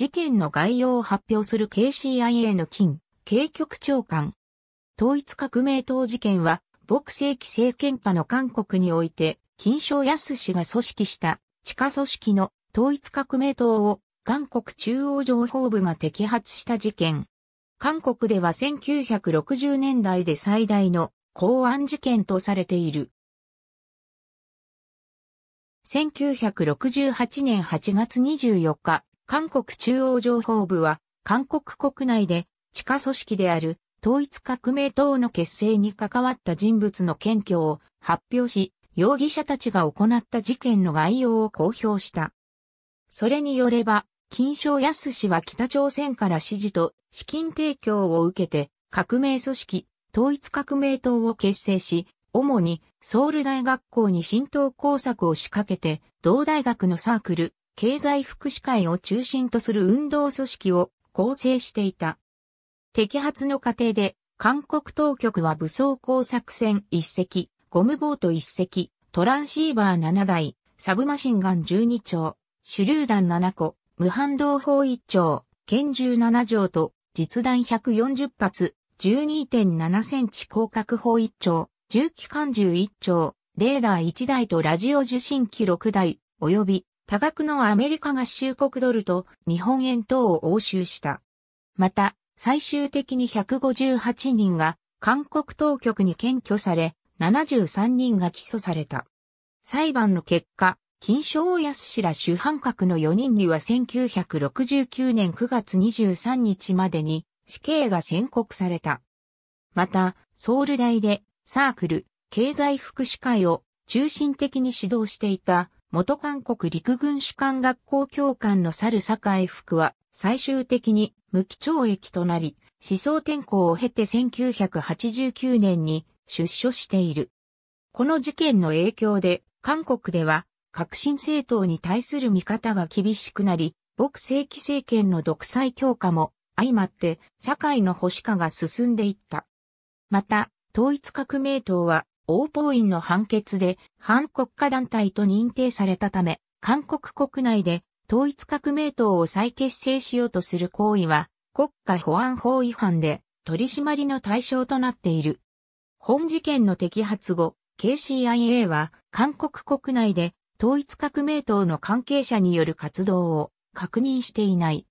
事件の概要を発表する KCIA の金、警局長官。統一革命党事件は、牧世紀政権下の韓国において、金正安氏が組織した地下組織の統一革命党を韓国中央情報部が摘発した事件。韓国では1960年代で最大の公安事件とされている。1968年8月24日、韓国中央情報部は、韓国国内で地下組織である統一革命党の結成に関わった人物の検挙を発表し、容疑者たちが行った事件の概要を公表した。それによれば、金正康氏は北朝鮮から指示と資金提供を受けて革命組織、統一革命党を結成し、主にソウル大学校に浸透工作を仕掛けて、同大学のサークル、経済福祉会を中心とする運動組織を構成していた。摘発の過程で、韓国当局は武装工作船1隻、ゴムボート1隻、トランシーバー7台、サブマシンガン12丁、手榴弾7個、無反動砲1丁、拳銃7丁と、実弾140発、12.7センチ広角砲1丁、重機関銃1丁、レーダー1台とラジオ受信機6台、及び多額のアメリカ合衆国ドルと日本円等を押収した。また、最終的に158人が韓国当局に検挙され、73人が起訴された。裁判の結果、金正安氏ら主犯格の4人には1969年9月23日までに死刑が宣告された。また、ソウル大でサークル、経済福祉会を中心的に指導していた元韓国陸軍士官学校教官の猿栄福は、最終的に無期懲役となり、思想転校を経て1989年に出所している。この事件の影響で、韓国では、革新政党に対する見方が厳しくなり、朴正規政権の独裁強化も相まって社会の保守化が進んでいった。また、統一革命党は王法院の判決で反国家団体と認定されたため、韓国国内で統一革命党を再結成しようとする行為は国家保安法違反で取り締まりの対象となっている。本事件の摘発後、KCIA は韓国国内で統一革命党の関係者による活動を確認していない。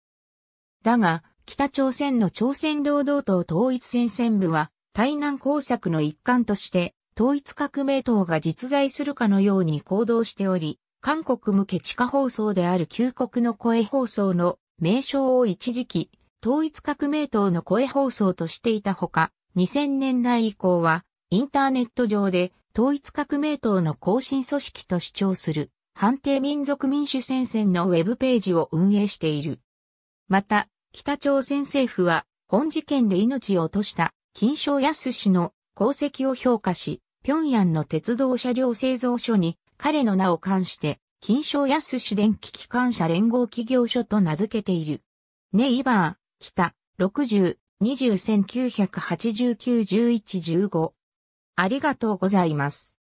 だが、北朝鮮の朝鮮労働党統一戦線部は、台南工作の一環として、統一革命党が実在するかのように行動しており、韓国向け地下放送である旧国の声放送の名称を一時期、統一革命党の声放送としていたほか、2000年代以降は、インターネット上で統一革命党の更新組織と主張する、判定民族民主戦線のウェブページを運営している。また、北朝鮮政府は、本事件で命を落とした、金正康氏の功績を評価し、平壌の鉄道車両製造所に彼の名を冠して、金賞安市電気機関車連合企業所と名付けている。ネイバー、北、60、20、1989、11、15。ありがとうございます。